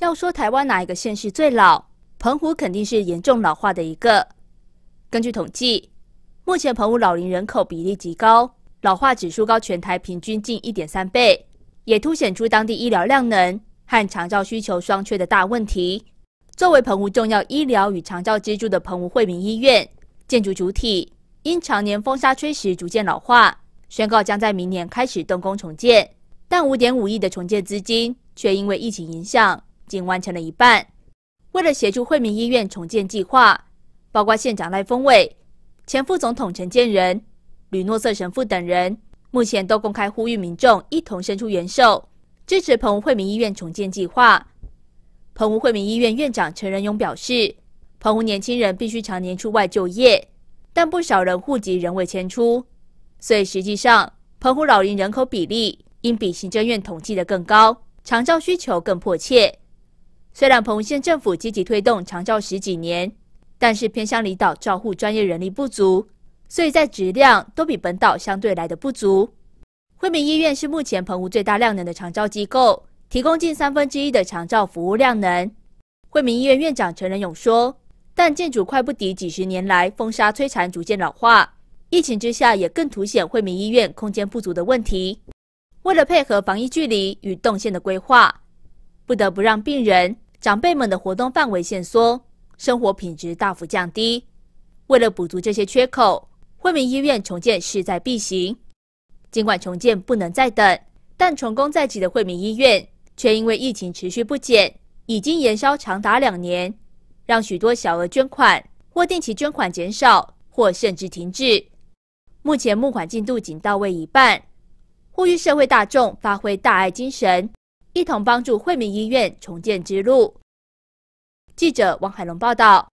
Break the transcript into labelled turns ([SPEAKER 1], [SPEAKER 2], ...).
[SPEAKER 1] 要说台湾哪一个县市最老，澎湖肯定是严重老化的一个。根据统计，目前澎湖老龄人口比例极高，老化指数高，全台平均近一点三倍，也凸显出当地医疗量能和长照需求双缺的大问题。作为澎湖重要医疗与长照支柱的澎湖惠民医院，建筑主体因常年风沙吹蚀逐渐老化，宣告将在明年开始动工重建，但五点五亿的重建资金却因为疫情影响。仅完成了一半。为了协助惠民医院重建计划，包括县长赖峰伟、前副总统陈建仁、吕诺瑟神父等人，目前都公开呼吁民众一同伸出援手，支持澎湖惠民医院重建计划。澎湖惠民医院院长陈仁勇表示，澎湖年轻人必须常年出外就业，但不少人户籍仍未迁出，所以实际上澎湖老龄人口比例应比行政院统计的更高，长照需求更迫切。虽然澎湖县政府积极推动长照十几年，但是偏乡离岛照护专业人力不足，所以在质量都比本岛相对来的不足。惠民医院是目前澎湖最大量能的长照机构，提供近三分之一的长照服务量能。惠民医院院长陈仁勇说，但建筑快不敌几十年来风沙摧残，逐渐老化，疫情之下也更凸显惠民医院空间不足的问题。为了配合防疫距离与动线的规划。不得不让病人长辈们的活动范围限缩，生活品质大幅降低。为了补足这些缺口，惠民医院重建势在必行。尽管重建不能再等，但成功在即的惠民医院却因为疫情持续不减，已经延烧长达两年，让许多小额捐款或定期捐款减少或甚至停滞。目前募款进度仅到位一半，呼吁社会大众发挥大爱精神。一同帮助惠民医院重建之路。记者王海龙报道。